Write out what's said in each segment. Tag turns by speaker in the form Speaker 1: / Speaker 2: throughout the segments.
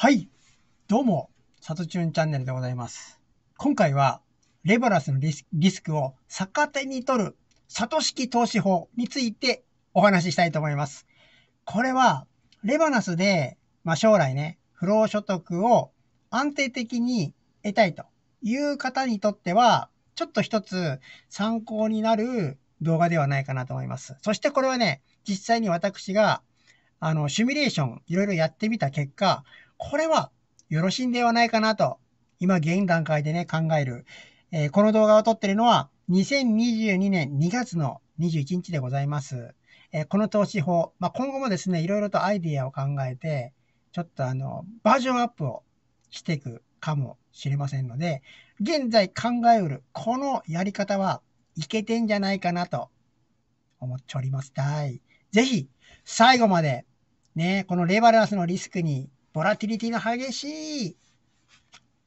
Speaker 1: はい。どうも、サトチューンチャンネルでございます。今回は、レバラスのリスクを逆手に取る、サト式投資法についてお話ししたいと思います。これは、レバナスで、まあ、将来ね、不労所得を安定的に得たいという方にとっては、ちょっと一つ参考になる動画ではないかなと思います。そしてこれはね、実際に私が、あの、シミュレーション、いろいろやってみた結果、これはよろしいんではないかなと、今現段階でね、考える。えー、この動画を撮ってるのは、2022年2月の21日でございます。えー、この投資法、まあ、今後もですね、いろいろとアイディアを考えて、ちょっとあの、バージョンアップをしていくかもしれませんので、現在考えうる、このやり方はいけてんじゃないかなと思っております。はい。ぜひ、最後まで、ね、このレバランスのリスクにボラティリティの激しい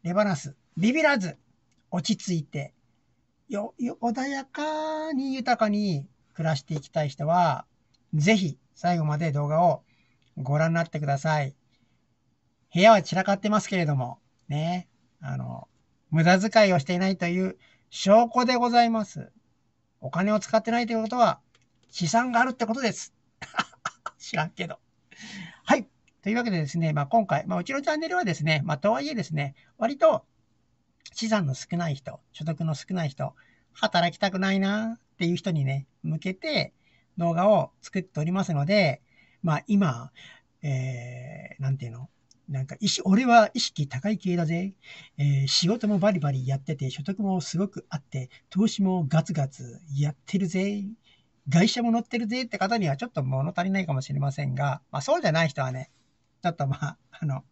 Speaker 1: レバナス、ビビらず、落ち着いて、よ、よ、穏やかに豊かに暮らしていきたい人は、ぜひ最後まで動画をご覧になってください。部屋は散らかってますけれども、ね、あの、無駄遣いをしていないという証拠でございます。お金を使ってないということは、資産があるってことです。知らんけど。はい。というわけでですね、まあ、今回、まあ、うちのチャンネルはですね、まあ、とはいえですね、割と資産の少ない人、所得の少ない人、働きたくないなっていう人にね、向けて動画を作っておりますので、まあ今、えー、なんていうのなんか意俺は意識高い系だぜ。えー、仕事もバリバリやってて、所得もすごくあって、投資もガツガツやってるぜ。会社も乗ってるぜって方にはちょっと物足りないかもしれませんが、まあそうじゃない人はね、ちょっとまあ、あの、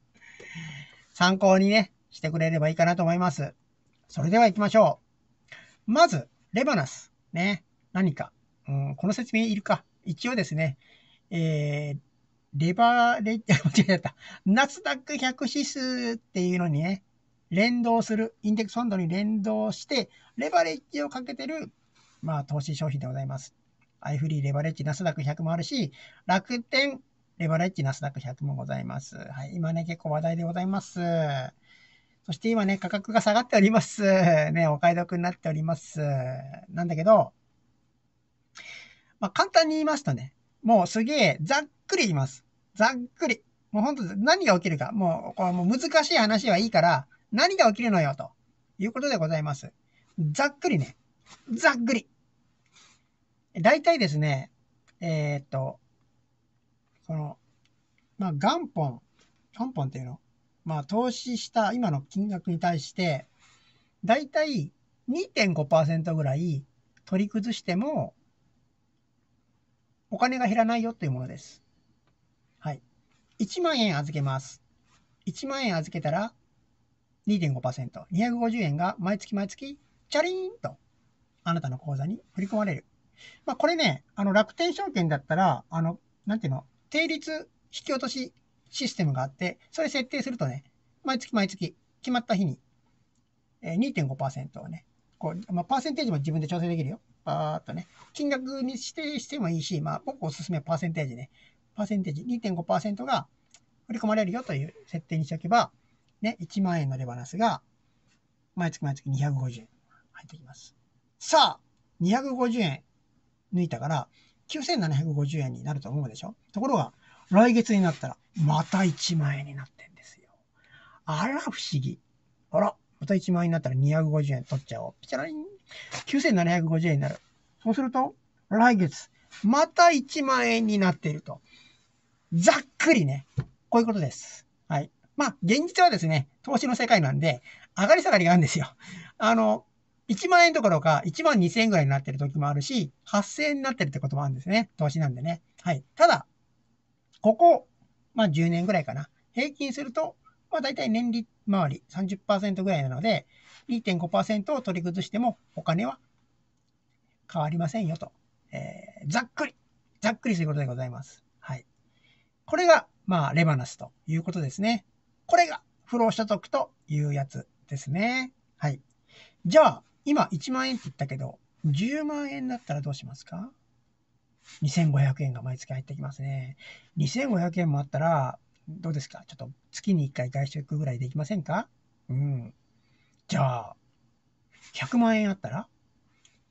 Speaker 1: 参考にね、してくれればいいかなと思います。それでは行きましょう。まず、レバナス。ね。何か。うん、この説明いるか。一応ですね、えー、レバーレ、間違えた。ナスダック100指数っていうのにね、連動する、インデックスファンドに連動して、レバレッジをかけてる、まあ、投資商品でございます。アイフリーレバレッジ、ナスダック100もあるし、楽天レバレッジナスダック100もございます。はい。今ね、結構話題でございます。そして今ね、価格が下がっております。ね、お買い得になっております。なんだけど、まあ、簡単に言いますとね、もうすげえ、ざっくり言います。ざっくり。もうほんと何が起きるか。もう、これもう難しい話はいいから、何が起きるのよ、ということでございます。ざっくりね。ざっくり。大体ですね、えー、っと、この、まあ、元本、元本っていうのまあ、投資した今の金額に対して、だいたい2.5%ぐらい取り崩しても、お金が減らないよというものです。はい。1万円預けます。1万円預けたら2.5%。250円が毎月毎月、チャリーンと、あなたの口座に振り込まれる。まあ、これね、あの、楽天証券だったら、あの、なんていうの、定率引き落としシステムがあって、それ設定するとね、毎月毎月決まった日に、え2.5%をね、こう、まあ、パーセンテージも自分で調整できるよ。パーっとね、金額に指定してもいいし、まあ、僕おすすめパーセンテージね、パーセンテージ2.5%が振り込まれるよという設定にしておけば、ね、1万円のレバナスが、毎月毎月250円入ってきます。さあ、250円抜いたから、9750円になると思うでしょところが、来月になったら、また1万円になってんですよ。あら、不思議。あら、また1万円になったら250円取っちゃおう。ピチャライン。9750円になる。そうすると、来月、また1万円になっていると。ざっくりね。こういうことです。はい。まあ、現実はですね、投資の世界なんで、上がり下がりがあるんですよ。あの、1万円どころか1万2000円ぐらいになってる時もあるし、8000円になってるってこともあるんですね。投資なんでね。はい。ただ、ここ、まあ10年ぐらいかな。平均すると、まあ大体年利回り30%ぐらいなので、2.5%を取り崩してもお金は変わりませんよと。えー、ざっくり、ざっくりすることでございます。はい。これが、まあ、レバナスということですね。これが、不労所得というやつですね。はい。じゃあ、今1万円って言ったけど、10万円だったらどうしますか ?2500 円が毎月入ってきますね。2500円もあったら、どうですかちょっと月に1回外食ぐらいできませんかうん。じゃあ、100万円あったら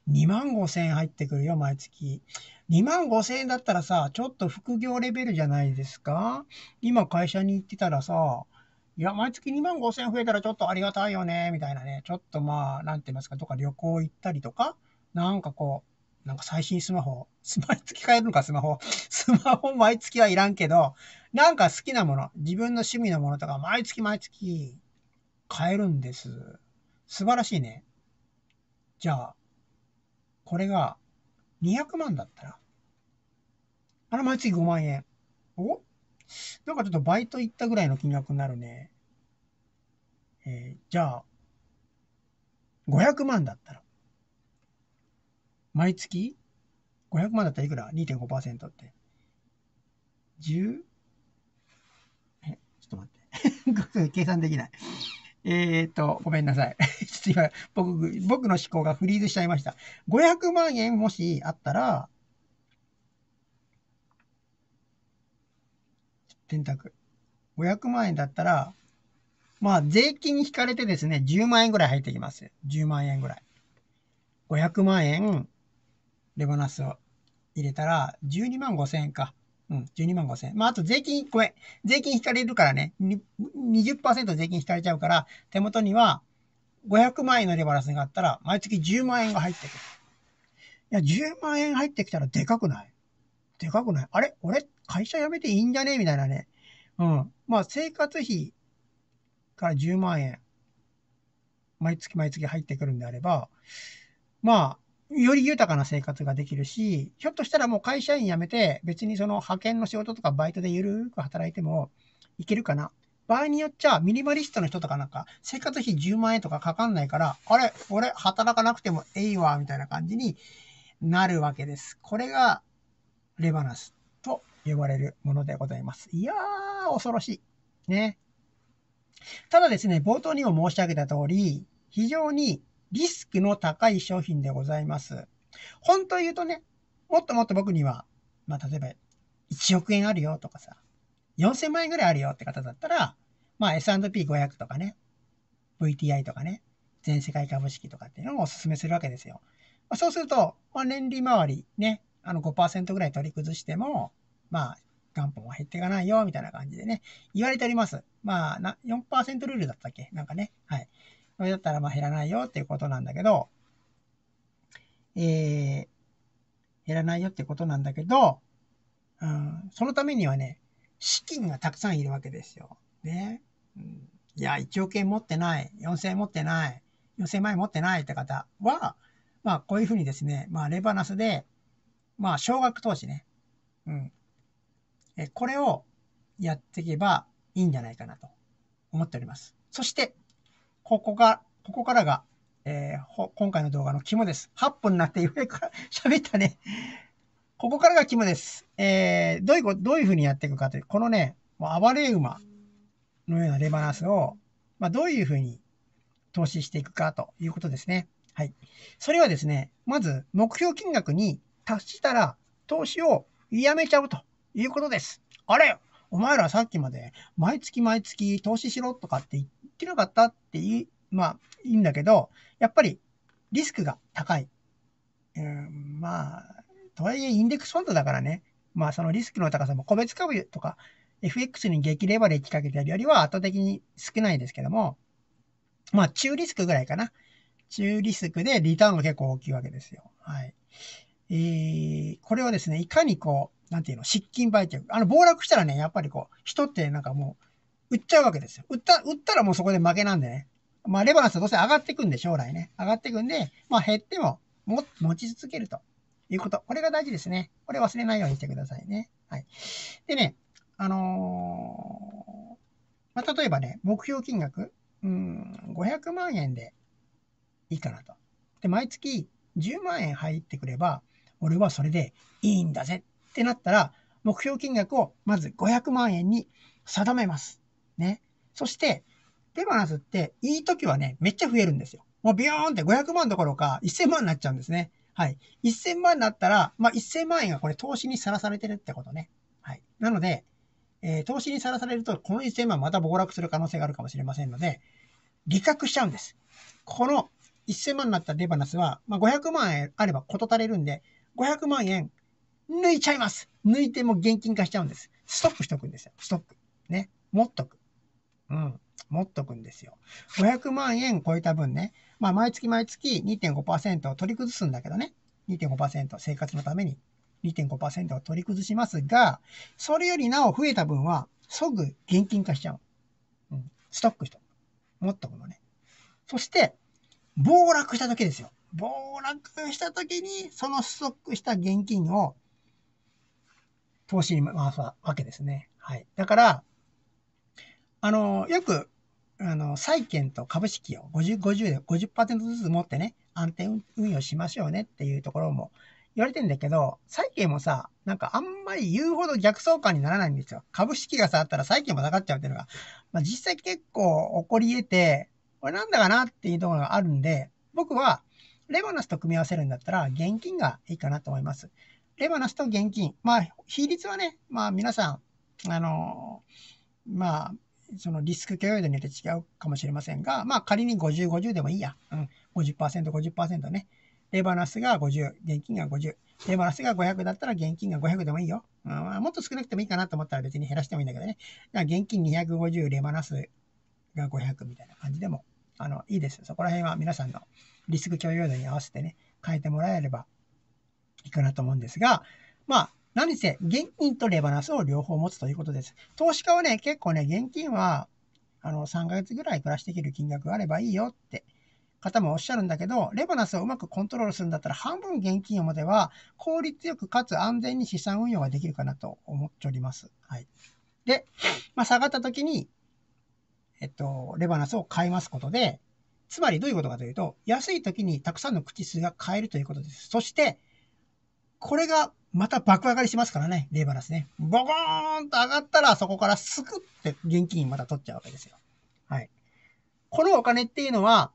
Speaker 1: 2万5千円入ってくるよ、毎月。2万5千円だったらさ、ちょっと副業レベルじゃないですか今会社に行ってたらさ、いや、毎月2万5千増えたらちょっとありがたいよね、みたいなね、ちょっとまあ、なんて言いますか、とか旅行行ったりとか、なんかこう、なんか最新スマホ、毎月買えるのか、スマホ。スマホ毎月はいらんけど、なんか好きなもの、自分の趣味のものとか、毎月毎月買えるんです。素晴らしいね。じゃあ、これが200万だったら、あら、毎月5万円。おなんかちょっとバイト行ったぐらいの金額になるね。えー、じゃあ、500万だったら、毎月500万だったらいくら ?2.5% って。10? え、ちょっと待って。計算できない。えー、っと、ごめんなさい。ちょっと今、僕、僕の思考がフリーズしちゃいました。500万円もしあったら、選択。500万円だったら、まあ、税金に引かれてですね、10万円ぐらい入ってきます。10万円ぐらい。500万円、レバナスを入れたら、12万5千円か。うん、12万5千円。まあ、あと税金、これ税金引かれるからね、20%税金引かれちゃうから、手元には500万円のレバランスがあったら、毎月10万円が入ってくる。いや、10万円入ってきたらでかくないでかくないあれ俺っ会社辞めていいんじゃねみたいなね。うん。まあ、生活費から10万円、毎月毎月入ってくるんであれば、まあ、より豊かな生活ができるし、ひょっとしたらもう会社員辞めて、別にその派遣の仕事とかバイトでゆるーく働いてもいけるかな。場合によっちゃ、ミニマリストの人とかなんか、生活費10万円とかかかんないから、あれ、俺、働かなくてもええわ、みたいな感じになるわけです。これが、レバナスと呼ばれるものでございます。いやー、恐ろしい。ね。ただですね、冒頭にも申し上げた通り、非常にリスクの高い商品でございます。本当言うとね、もっともっと僕には、まあ、例えば、1億円あるよとかさ、4000万円ぐらいあるよって方だったら、まあ、S&P500 とかね、VTI とかね、全世界株式とかっていうのをお勧めするわけですよ。まあ、そうすると、まあ、年利回りね、あの5%ぐらい取り崩しても、まあ、元本は減っていかないよ、みたいな感じでね、言われております。まあ、な4%ルールだったっけなんかね。はい。それだったらまあ減らないよっていうことなんだけど、えー、減らないよってことなんだけど、うん、そのためにはね、資金がたくさんいるわけですよ。ね。うん、いや、1億円持ってない、4000円持ってない、4000万円持ってないって方は、まあ、こういうふうにですね、まあ、レバナスで、まあ、少額投資ね。うん。えこれをやっていけばいいんじゃないかなと思っております。そして、ここが、ここからが、えー、今回の動画の肝です。8分になってようやく喋ったね。ここからが肝です。えー、どういう、どういうふうにやっていくかという、このね、もう暴れ馬のようなレバナスを、まあ、どういうふうに投資していくかということですね。はい。それはですね、まず目標金額に達したら投資をやめちゃうということです。あれお前らさっきまで毎月毎月投資しろとかって言ってなかったって言い、まあいいんだけど、やっぱりリスクが高い。うん、まあ、とはいえインデックスファンドだからね、まあそのリスクの高さも個別株とか FX に激レバレッジかけてやるよりは圧倒的に少ないですけども、まあ中リスクぐらいかな。中リスクでリターンが結構大きいわけですよ。はい。えー、これはですね、いかにこう、なんていうの、失禁売却。あの、暴落したらね、やっぱりこう、人ってなんかもう、売っちゃうわけですよ。売った、売ったらもうそこで負けなんでね。まあ、レバランスはどうせ上がっていくんで、将来ね。上がっていくんで、まあ、減っても、も、持ち続けるということ。これが大事ですね。これ忘れないようにしてくださいね。はい。でね、あのー、まあ、例えばね、目標金額、うん、500万円でいいかなと。で、毎月10万円入ってくれば、俺はそれでいいんだぜってなったら、目標金額をまず500万円に定めます。ね。そして、デバナスって、いい時はね、めっちゃ増えるんですよ。もうビヨーンって500万どころか1000万になっちゃうんですね。はい。1000万になったら、まあ、1000万円がこれ投資にさらされてるってことね。はい。なので、えー、投資にさらされると、この1000万また暴落する可能性があるかもしれませんので、利確しちゃうんです。この1000万になったデバナスは、まあ、500万円あれば事足れるんで、500万円抜いちゃいます。抜いても現金化しちゃうんです。ストックしとくんですよ。ストック。ね。持っとく。うん。持っとくんですよ。500万円超えた分ね。まあ、毎月毎月2.5%を取り崩すんだけどね。2.5%生活のために2.5%を取り崩しますが、それよりなお増えた分は、即現金化しちゃう。うん。ストックしとく。持っとくのね。そして、暴落した時ですよ。暴落した時に、その不足した現金を投資に回すわけですね。はい。だから、あの、よく、あの、債券と株式を50、50で50%ずつ持ってね、安定運用しましょうねっていうところも言われてんだけど、債券もさ、なんかあんまり言うほど逆相関にならないんですよ。株式が下がったら債券も下がっちゃうっていうのが、まあ、実際結構起こり得て、これなんだかなっていうところがあるんで、僕はレバナスと組み合わせるんだったら、現金がいいかなと思います。レバナスと現金。まあ、比率はね、まあ皆さん、あの、まあ、そのリスク許容度によって違うかもしれませんが、まあ仮に50、50でもいいや。うん。50%、50%ね。レバナスが50、現金が50。レバナスが500だったら現金が500でもいいよ。うん、もっと少なくてもいいかなと思ったら別に減らしてもいいんだけどね。だから現金250、レバナスが500みたいな感じでもあの、いいです。そこら辺は皆さんのリスク共有度に合わせてね、変えてもらえればいくなと思うんですが、まあ、何せ、現金とレバナスを両方持つということです。投資家はね、結構ね、現金は、あの、3ヶ月ぐらい暮らしていける金額があればいいよって方もおっしゃるんだけど、レバナスをうまくコントロールするんだったら、半分現金を持てば、効率よくかつ安全に資産運用ができるかなと思っております。はい。で、まあ、下がった時に、えっと、レバナスを買いますことで、つまりどういうことかというと、安い時にたくさんの口数が買えるということです。そして、これがまた爆上がりしますからね、レバナスね。ボコーンと上がったら、そこからすくって現金また取っちゃうわけですよ。はい。このお金っていうのは、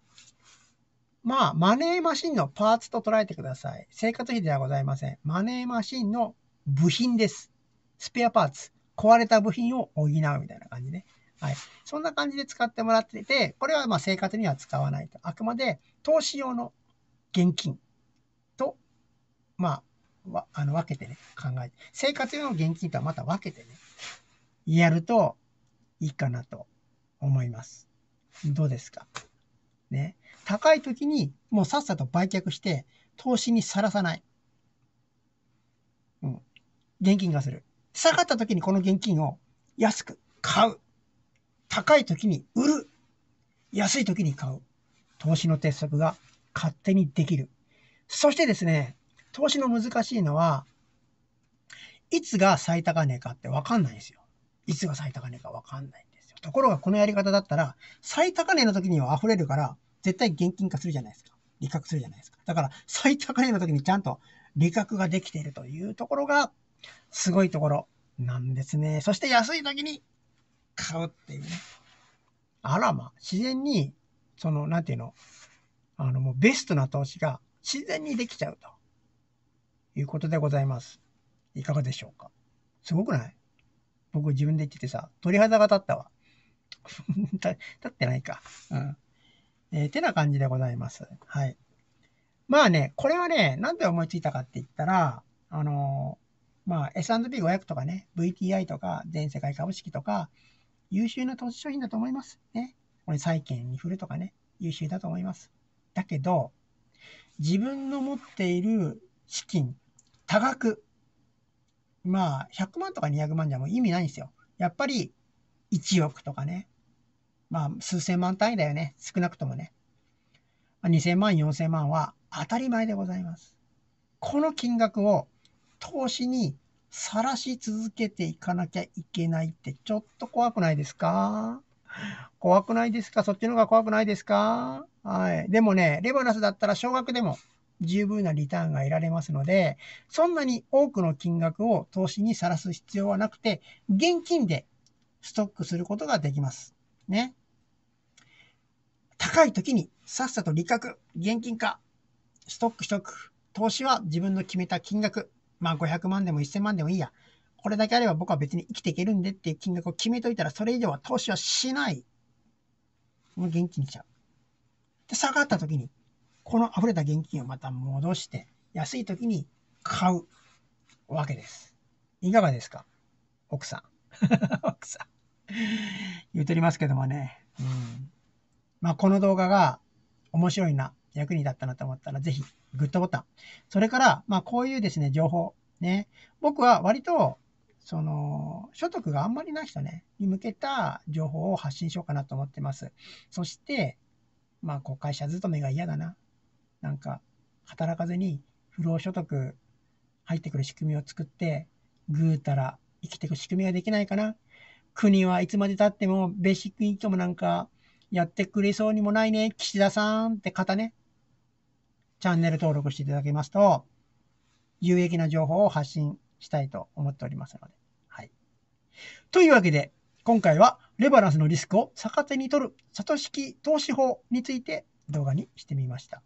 Speaker 1: まあ、マネーマシンのパーツと捉えてください。生活費ではございません。マネーマシンの部品です。スペアパーツ。壊れた部品を補うみたいな感じね。はい。そんな感じで使ってもらってて、これはまあ生活には使わないと。あくまで投資用の現金と、まあ、あの分けてね、考えて。生活用の現金とはまた分けてね、やるといいかなと思います。どうですかね。高い時にもうさっさと売却して、投資にさらさない。うん。現金がする。下がった時にこの現金を安く買う。高い時に売る。安い時に買う。投資の鉄則が勝手にできる。そしてですね、投資の難しいのは、いつが最高値かってわかんないんですよ。いつが最高値かわかんないんですよ。ところがこのやり方だったら、最高値の時には溢れるから、絶対現金化するじゃないですか。利確するじゃないですか。だから、最高値の時にちゃんと利確ができているというところが、すごいところなんですね。そして安い時に買うっていうね。あらま、自然に、その、なんていうの、あの、もうベストな投資が自然にできちゃうということでございます。いかがでしょうかすごくない僕自分で言っててさ、鳥肌が立ったわ。立ってないか。うん。えー、てな感じでございます。はい。まあね、これはね、なんで思いついたかって言ったら、あのー、まあ S&P500 とかね、VTI とか、全世界株式とか、優秀な投資商品だと思います。ね。これ債券に振るとかね、優秀だと思います。だけど、自分の持っている資金、多額、まあ、100万とか200万じゃもう意味ないんですよ。やっぱり、1億とかね。まあ、数千万単位だよね。少なくともね。2000万、4000万は当たり前でございます。この金額を投資に晒し続けていかなきゃいけないってちょっと怖くないですか怖くないですかそっちの方が怖くないですかはい。でもね、レバナスだったら少額でも十分なリターンが得られますので、そんなに多くの金額を投資にさらす必要はなくて、現金でストックすることができます。ね。高い時にさっさと利確、現金化、ストックしとく。投資は自分の決めた金額。まあ500万でも1000万でもいいや。これだけあれば僕は別に生きていけるんでっていう金額を決めといたら、それ以上は投資はしない。もう現金にしちゃう。で、下がった時に、この溢れた現金をまた戻して、安い時に買うわけです。いかがですか奥さん。奥さん。言うとりますけどもね。うん。まあ、この動画が面白いな役に立ったなと思ったら、ぜひ、グッドボタン。それから、まあ、こういうですね、情報。ね。僕は割と、その、所得があんまりない人ね、に向けた情報を発信しようかなと思ってます。そして、まあ、こう、会社勤めが嫌だな。なんか、働かずに、不労所得入ってくる仕組みを作って、ぐーたら生きていく仕組みができないかな。国はいつまで経っても、ベーシックインカムなんか、やってくれそうにもないね、岸田さんって方ね。チャンネル登録していただけますと、有益な情報を発信したいと思っておりますので。はい。というわけで、今回はレバランスのリスクを逆手に取る、シ式投資法について動画にしてみました。